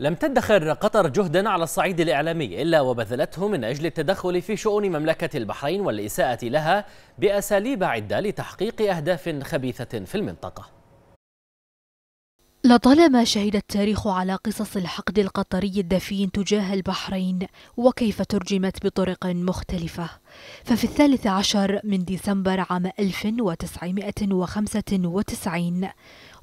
لم تدخر قطر جهدا على الصعيد الإعلامي إلا وبذلته من أجل التدخل في شؤون مملكة البحرين والإساءة لها بأساليب عدة لتحقيق أهداف خبيثة في المنطقة لطالما شهد التاريخ على قصص الحقد القطري الدفين تجاه البحرين وكيف ترجمت بطرق مختلفة ففي الثالث عشر من ديسمبر عام 1995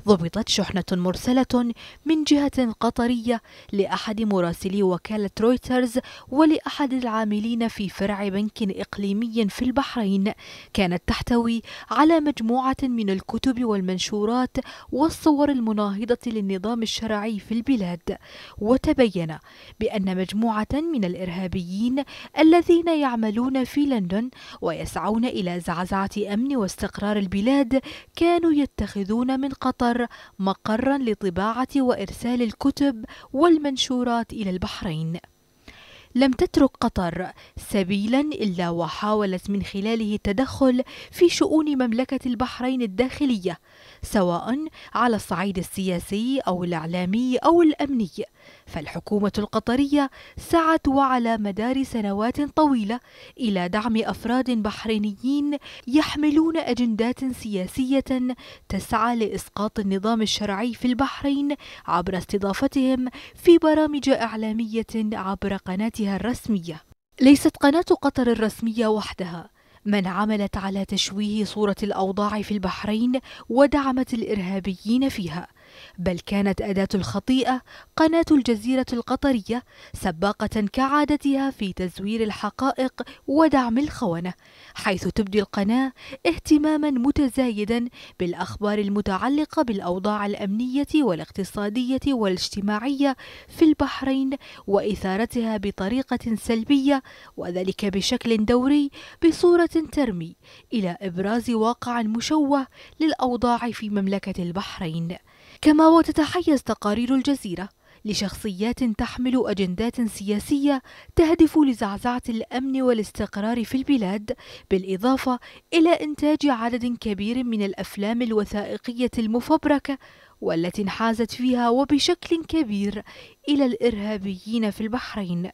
ضبطت شحنة مرسلة من جهة قطرية لأحد مراسلي وكالة رويترز ولأحد العاملين في فرع بنك إقليمي في البحرين كانت تحتوي على مجموعة من الكتب والمنشورات والصور المناهضة للنظام الشرعي في البلاد وتبين بأن مجموعة من الإرهابيين الذين يعملون في في لندن ويسعون إلى زعزعة أمن واستقرار البلاد كانوا يتخذون من قطر مقرا لطباعة وإرسال الكتب والمنشورات إلى البحرين لم تترك قطر سبيلا إلا وحاولت من خلاله التدخل في شؤون مملكة البحرين الداخلية سواء على الصعيد السياسي أو الإعلامي أو الأمني فالحكومة القطرية سعت وعلى مدار سنوات طويلة إلى دعم أفراد بحرينيين يحملون أجندات سياسية تسعى لإسقاط النظام الشرعي في البحرين عبر استضافتهم في برامج إعلامية عبر قناتها قناتها الرسمية ليست قناة قطر الرسمية وحدها من عملت على تشويه صورة الأوضاع في البحرين ودعمت الإرهابيين فيها بل كانت أداة الخطيئة قناة الجزيرة القطرية سباقة كعادتها في تزوير الحقائق ودعم الخونة حيث تبدي القناة اهتماما متزايدا بالأخبار المتعلقة بالأوضاع الأمنية والاقتصادية والاجتماعية في البحرين وإثارتها بطريقة سلبية وذلك بشكل دوري بصورة ترمي إلى إبراز واقع مشوه للأوضاع في مملكة البحرين كما وتتحيز تقارير الجزيرة لشخصيات تحمل أجندات سياسية تهدف لزعزعة الأمن والاستقرار في البلاد بالإضافة إلى إنتاج عدد كبير من الأفلام الوثائقية المفبركة والتي انحازت فيها وبشكل كبير إلى الإرهابيين في البحرين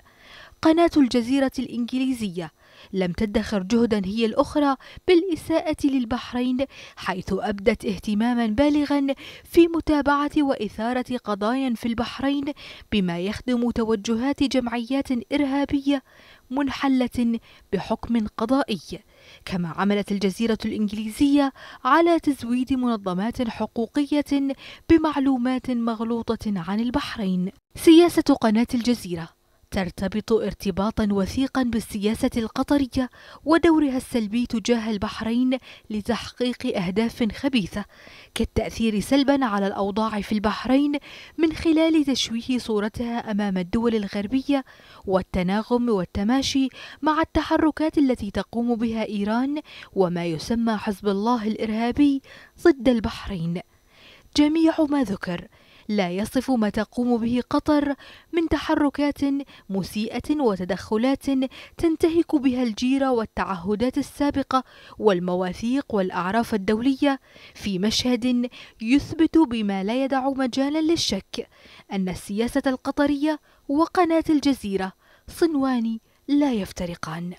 قناة الجزيرة الإنجليزية لم تدخر جهدا هي الأخرى بالإساءة للبحرين حيث أبدت اهتماما بالغا في متابعة وإثارة قضايا في البحرين بما يخدم توجهات جمعيات إرهابية منحلة بحكم قضائي كما عملت الجزيرة الإنجليزية على تزويد منظمات حقوقية بمعلومات مغلوطة عن البحرين سياسة قناة الجزيرة ترتبط ارتباطا وثيقا بالسياسة القطرية ودورها السلبي تجاه البحرين لتحقيق أهداف خبيثة كالتأثير سلبا على الأوضاع في البحرين من خلال تشويه صورتها أمام الدول الغربية والتناغم والتماشي مع التحركات التي تقوم بها إيران وما يسمى حزب الله الإرهابي ضد البحرين جميع ما ذكر لا يصف ما تقوم به قطر من تحركات مسيئة وتدخلات تنتهك بها الجيرة والتعهدات السابقة والمواثيق والأعراف الدولية في مشهد يثبت بما لا يدع مجالا للشك أن السياسة القطرية وقناة الجزيرة صنوان لا يفترقان